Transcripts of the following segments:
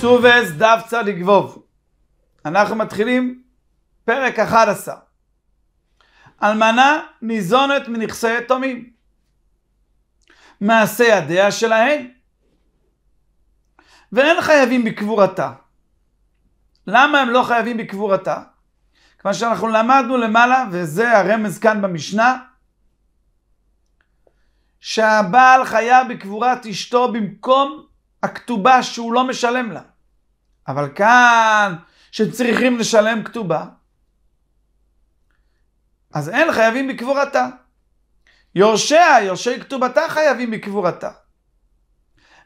סובס דף צדיק ווב. אנחנו מתחילים פרק 11. אלמנה ניזונת מנכסי יתומים. מעשה ידיה שלהן. ואין חייבים בקבורתה. למה הם לא חייבים בקבורתה? כיוון שאנחנו למדנו למעלה, וזה הרמז כאן במשנה, שהבעל חייב בקבורת אשתו במקום הכתובה שהוא לא משלם לה. אבל כאן, שצריכים לשלם כתובה, אז אין חייבים בקבורתה. יורשיה, יורשי כתובתה חייבים בקבורתה.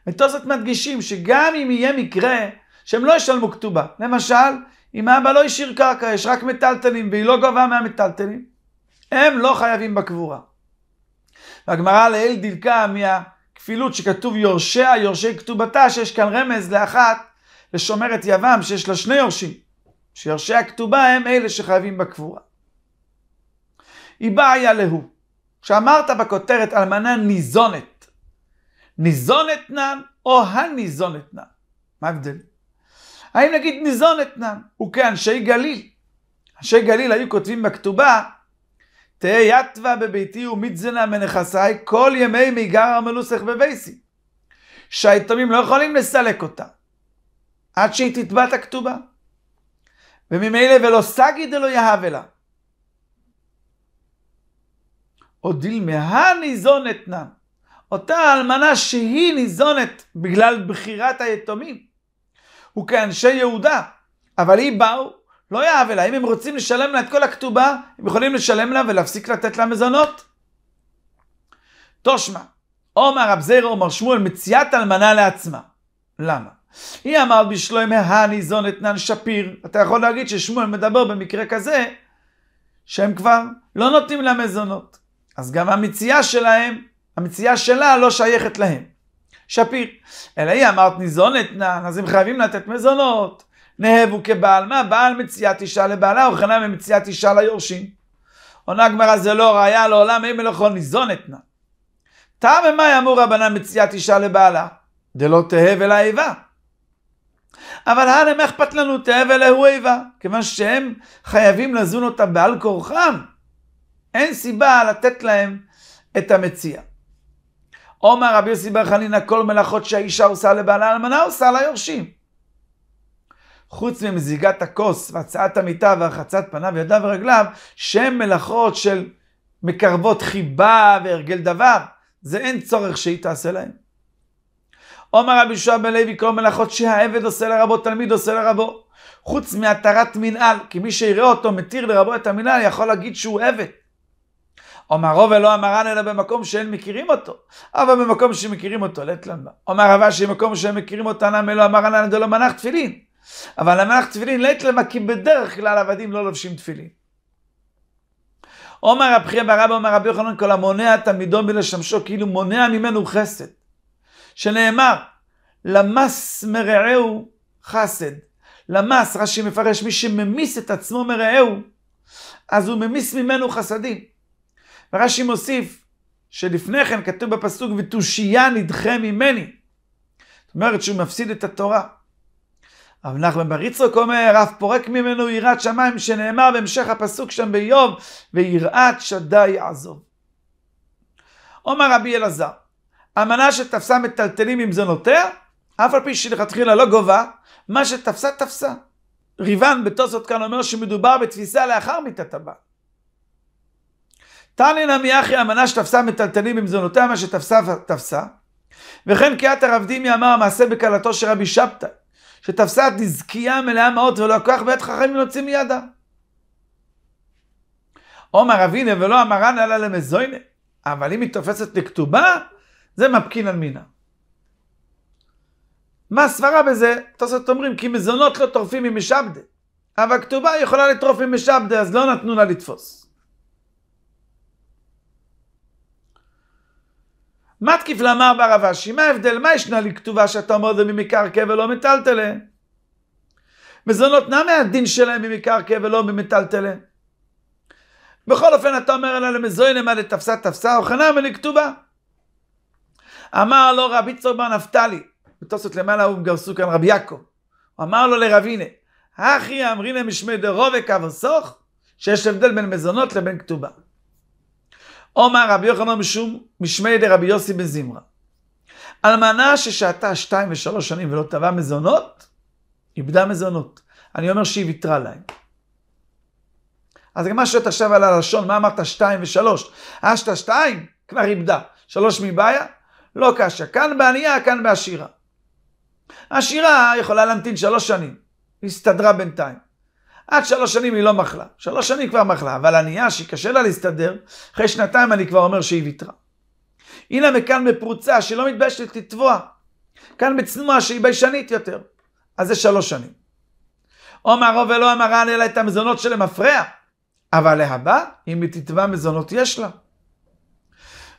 מטוסת מדגישים שגם אם יהיה מקרה שהם לא ישלמו כתובה, למשל, אם אבא לא השאיר קרקע, יש רק מטלטלים והיא לא גובה מהמטלטלים, הם לא חייבים בקבורה. והגמרא לעיל דילקה מה... כפילות שכתוב יורשיה, יורשי כתובתה, שיש כאן רמז לאחת, לשומרת יבם, שיש לה שני יורשים, שיורשי הכתובה הם אלה שחייבים בקבורה. היא בעיה להוא. כשאמרת בכותרת אלמנה ניזונת, ניזונת נם או הניזונת נם? מה ההבדל? האם נגיד ניזונת נם? וכאנשי גליל, אנשי גליל היו כותבים בכתובה תהא יתווה בביתי ומיתזנה מנכסי כל ימי מיגר המלוסך בבייסי. שהיתומים לא יכולים לסלק אותה עד שהיא תתבע את הכתובה. וממילא ולא סגי דלא יהב אלה. עודיל דילמה הניזונת אותה אלמנה שהיא ניזונת בגלל בחירת היתומים. וכאנשי יהודה, אבל היא באו לא יאהב לה. אם הם רוצים לשלם לה את כל הכתובה, הם יכולים לשלם לה ולהפסיק לתת לה מזונות. תושמע, עומר רב זירא עומר שמואל מציאת אלמנה לעצמה. למה? היא אמרת בשלוימי הניזון אתנן שפיר. אתה יכול להגיד ששמואל מדבר במקרה כזה, שהם כבר לא נותנים לה מזונות. אז גם המציאה שלהם, המציאה שלה לא שייכת להם. שפיר. אלא היא אמרת ניזונת נן, אז הם חייבים לתת מזונות. נהבו כבעל מה? בעל מציאת אישה לבעלה, וכנ"ל ממציאת אישה ליורשים. עונה הגמרא זה לא ראיה לעולם, אם מלאכו ניזונת נא. טעם ומאי אמור רבנן מציאת אישה לבעלה, דלא תהב אלא איבה. אבל הלם, מה אכפת לנו תהב אלא הוא איבה? כיוון שהם חייבים לזון אותה בעל כורחם. אין סיבה לתת להם את המציאה. עומר רבי יוסי בר חנינא, כל מלאכות שהאישה עושה לבעלה, אלמנה עושה ליורשים. חוץ ממזיגת הכוס והצעת המיטה והרחצת פניו ידיו ורגליו, שהם מלאכות של מקרבות חיבה והרגל דבר, זה אין צורך שהיא תעשה להם. עומר רבי יהושע בן לוי כל מלאכות שהעבד עושה לרבו, תלמיד עושה לרבו. חוץ מהתרת מנהל, כי מי שיראה אותו מתיר לרבו את המנהל, יכול להגיד שהוא עבד. רובל לא אמרן אלא במקום שאין מכירים אותו, אבל במקום שמכירים אותו, לטלנבא. למה. אומר רבה שבמקום שהם מכירים אותו, נמי לא אמרן אלא דלא מנח תפילין. אבל המלך תפילין לית למה כי בדרך כלל עבדים לא לובשים תפילין. עומר רב חייא ברבא אומר רבי יוחנן כל המונע תמידו מלשמשו כאילו מונע ממנו חסד. שנאמר למס מרעהו חסד. למס, רש"י מפרש, מי שממיס את עצמו מרעהו, אז הוא ממיס ממנו חסדים. ורש"י מוסיף שלפני כן כתוב בפסוק ותושייה נדחה ממני. זאת אומרת שהוא מפסיד את התורה. רב נחמן בר יצחק אומר, אף פורק ממנו יראת שמיים, שנאמר בהמשך הפסוק שם באיוב, ויראת שדי יעזוב. אומר רבי אלעזר, אמנה שתפסה מטלטלים עם זונותיה, אף על פי שלכתחילה לא גובה, מה שתפסה תפסה. ריבן בתוספות כאן אומר שמדובר בתפיסה לאחר מיתת הבעל. תנינא מיחי אמנה שתפסה מטלטלים במזונותיה, מה שתפסה תפסה. וכן קיאת הרב דימי אמר המעשה בקהלתו של רבי שבתאי. שתפסה דזקייה מלאה ולא ולקח ביד חכמים להוציא מידה. עומר אבינה ולא אמרן אלא למזוינה, אבל אם היא תופסת לכתובה, זה מפקין על מינה. מה הסברה בזה? תוספות אומרים, כי מזונות לא טורפים ממשעבדה, אבל כתובה יכולה לטרוף ממשעבדה, אז לא נתנו לה לתפוס. מתקיף אמר רב אשי, מה ההבדל? מה ישנה לי כתובה שאתה אומר זה ממקרקע ולא מטלטלה? מזונות נע מהדין שלהם ממקרקע ולא ממטלטלה. בכל אופן, אתה אומר אלא למזוינם עד תפסה תפסה, וכנה מלכתובה. אמר לו רבי צור בר נפתלי, בתוספות למעלה הוא גרסו כאן רבי יעקב, הוא אמר לו לרבינה, הכי אמרינם משמי דרובה כבסוך, שיש הבדל בין מזונות לבין כתובה. אומר רבי יוחנן משום משמי ידי רבי יוסי בן זמרה. אלמנה ששהתה שתיים ושלוש שנים ולא טבעה מזונות, איבדה מזונות. אני אומר שהיא ויתרה להם. אז מה שאת עכשיו על הלשון, מה אמרת שתיים ושלוש? אשת שתיים, כבר איבדה. שלוש מבעיה? לא קשה. כאן בענייה, כאן בעשירה. עשירה יכולה להמתין שלוש שנים. היא הסתדרה בינתיים. עד שלוש שנים היא לא מחלה. שלוש שנים היא כבר מחלה, אבל ענייה שקשה לה להסתדר, אחרי שנתיים אני כבר אומר שהיא ויתרה. הנה מכאן בפרוצה שלא מתביישת לתבוע. כאן בצנועה שהיא ביישנית יותר. אז זה שלוש שנים. עומר ולא אמרן אלא את המזונות של המפרע. אבל להבא, אם היא תתבע מזונות, יש לה.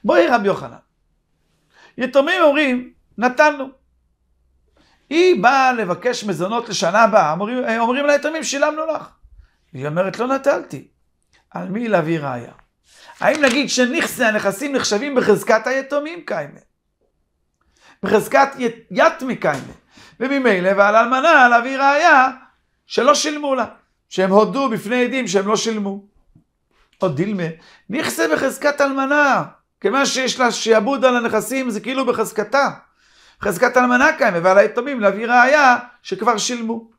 בואי רבי יוחנן. יתומים אומרים, נתנו. היא באה לבקש מזונות לשנה הבאה, אומרים, אה, אומרים לה יתומים, שילמנו לך. היא אומרת, לא נטלתי. על מי להביא ראיה? האם נגיד שנכסי הנכסים נחשבים בחזקת היתומים קיימה? בחזקת יתמי קיימה. וממילא, ועל אלמנה להביא ראיה שלא שילמו לה, שהם הודו בפני עדים שהם לא שילמו. או דילמה, נכסה בחזקת אלמנה, כיוון שיש לה שעבוד על הנכסים, זה כאילו בחזקתה. חזקת אלמנה הם ועל היתומים להביא ראייה שכבר שילמו.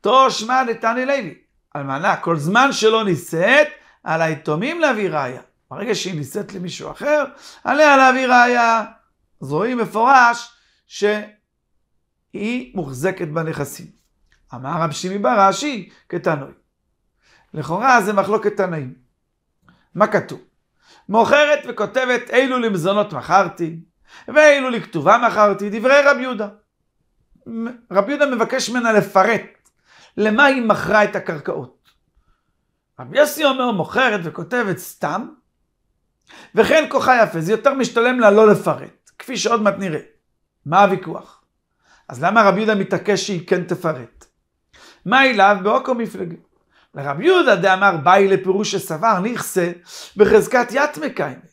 תושמע נתני לוי, אלמנה, כל זמן שלא נישאת, על היתומים להביא ראייה. ברגע שהיא נישאת למישהו אחר, עליה להביא ראייה. אז רואים מפורש שהיא מוחזקת בנכסים. אמר רב שמעי ברש"י כתנאי. לכאורה זה מחלוקת תנאים. מה כתוב? מוכרת וכותבת אילו למזונות מכרתי, ואילו לכתובה מכרתי דברי רב יהודה. רב יהודה מבקש ממנה לפרט למה היא מכרה את הקרקעות. רבי יוסי אומר מוכרת וכותבת סתם, וכן כוחה יפה, זה יותר משתלם לה לא לפרט, כפי שעוד מעט נראה. מה הוויכוח? אז למה רבי יהודה מתעקש שהיא כן תפרט? מה אליו באוקו מפלגה? לרבי יהודה דאמר באי לפירוש שסבר נכסה בחזקת יתמקיימת.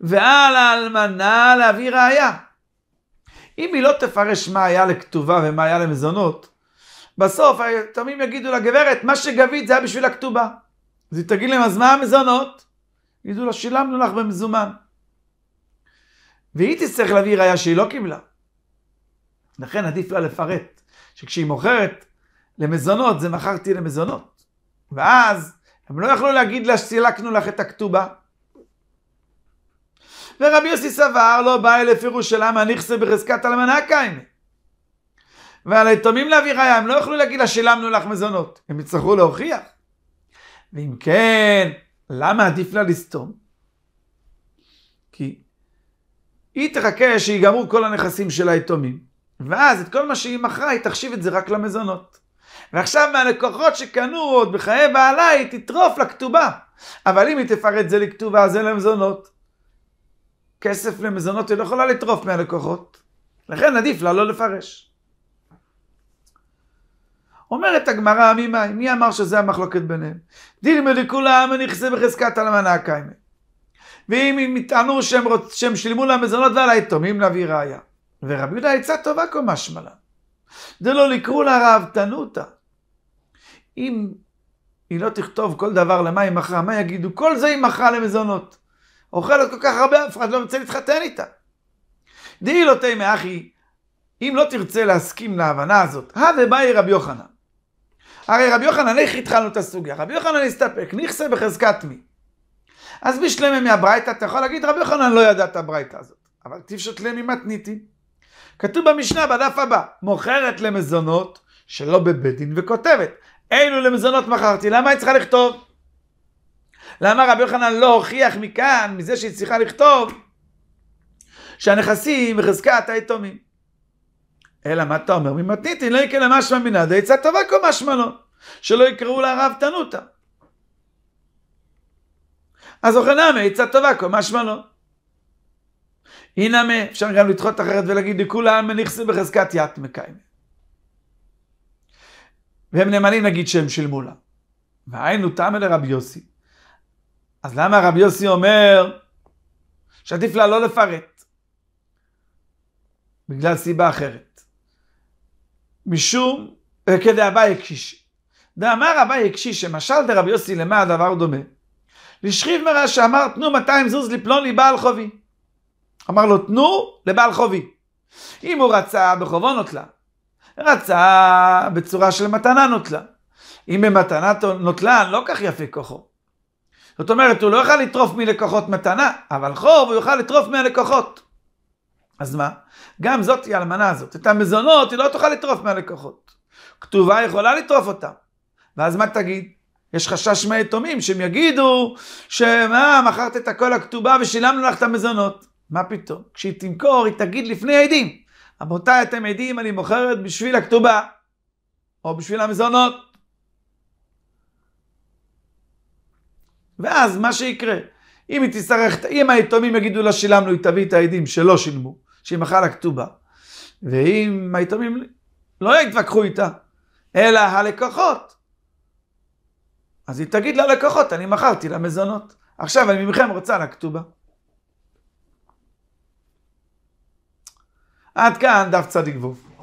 ועל האלמנה להביא ראייה. אם היא לא תפרש מה היה לכתובה ומה היה למזונות, בסוף התמים יגידו לגברת, מה שגבית זה היה בשביל הכתובה. אז היא תגיד להם, אז מה המזונות? יגידו לה, שילמנו לך במזומן. והיא תצטרך להביא ראייה שהיא לא קיבלה. לכן עדיף לה לפרט, שכשהיא מוכרת למזונות, זה מכרתי למזונות. ואז הם לא יכלו להגיד לה, סילקנו לך את הכתובה. ורבי יוסי סבר, לא בא אל הפירוש של למה נכסה בחזקת אלמנה קיימה. ועל היתומים להביא ראיה, הם לא יוכלו להגיד לה שילמנו לך מזונות, הם יצטרכו להוכיח. ואם כן, למה עדיף לה לסתום? כי היא תחכה שיגמרו כל הנכסים של היתומים, ואז את כל מה שהיא מכרה, היא תחשיב את זה רק למזונות. ועכשיו מהלקוחות שקנו עוד בחיי בעלה, היא תטרוף לכתובה. אבל אם היא תפרט את זה לכתובה, זה למזונות. כסף למזונות היא לא יכולה לטרוף מהלקוחות, לכן עדיף לה לא לפרש. אומרת הגמרא, מי מי אמר שזה המחלוקת ביניהם? דילמה לכולם נכסה בחזקת אלמנה קיימה. ואם הם יטענו שהם, שהם שילמו לה מזונות ועל היתומים להביא ראיה. ורבי יהודה עצה טובה כל משמע לה. דלא לקרוא לה ראוותנותא. אם היא לא תכתוב כל דבר למה היא מכרה, מה יגידו? כל זה היא מכרה למזונות. אוכלת כל כך הרבה, אף אחד לא רוצה להתחתן איתה. דהי לא תימא אחי, אם לא תרצה להסכים להבנה הזאת, הווה ובאי רבי יוחנן. הרי רבי יוחנן, איך התחלנו את הסוגיה? רבי יוחנן הסתפק, נכסה בחזקת מי. אז בשלמה מהברייתא, אתה יכול להגיד, רבי יוחנן לא ידע את הברייתא הזאת. אבל תפשוט למי מתניתי. כתוב במשנה בדף הבא, מוכרת למזונות שלא בבית דין וכותבת, אילו למזונות מכרתי, למה היא צריכה לכתוב? למה רבי יוחנן לא הוכיח מכאן, מזה שהיא צריכה לכתוב, שהנכסים בחזקת היתומים. אלא מה אתה אומר? ממתניתין לא יקרא למשמע מינה דעצה טובה כל משמע לא, שלא יקראו לה רב תנותא. אז אוכל אוכלנמה עצה טובה כל משמע לא. הנה אפשר גם לדחות אחרת ולהגיד לכולם נכסו בחזקת ית מקיימה. והם נאמנים להגיד שהם שילמו לה. והיינו תמה לרבי יוסי. אז למה רבי יוסי אומר שעדיף לה לא לפרט? בגלל סיבה אחרת. משום, אה, כדי אביי הקשיש. דאמר אביי הקשיש שמשל דרבי יוסי למה הדבר דומה? לשכיב מרע שאמר תנו 200 זוז לפלוני בעל חובי. אמר לו תנו לבעל חובי. אם הוא רצה בחובו נוטלה, רצה בצורה של מתנה נוטלה. אם במתנה נוטלה לא כך יפה כוחו. זאת אומרת, הוא לא יוכל לטרוף מלקוחות מתנה, אבל חוב הוא יוכל לטרוף מהלקוחות. אז מה? גם זאת היא האלמנה הזאת. את המזונות היא לא תוכל לטרוף מהלקוחות. כתובה יכולה לטרוף אותם. ואז מה תגיד? יש חשש מהיתומים שהם יגידו שמה, מכרת את הכל הכתובה ושילמנו לך את המזונות. מה פתאום? כשהיא תמכור, היא תגיד לפני העדים. רבותיי, אתם עדים, אני מוכרת בשביל הכתובה, או בשביל המזונות. ואז מה שיקרה, אם היא תצטרך, אם היתומים יגידו לה שילמנו, היא תביא את העדים שלא שילמו, שהיא מכרה לה כתובה. ואם היתומים לא יתווכחו איתה, אלא הלקוחות, אז היא תגיד ללקוחות, אני מכרתי לה מזונות, עכשיו אני ממכם רוצה לה כתובה. עד כאן דף צדיק ו'.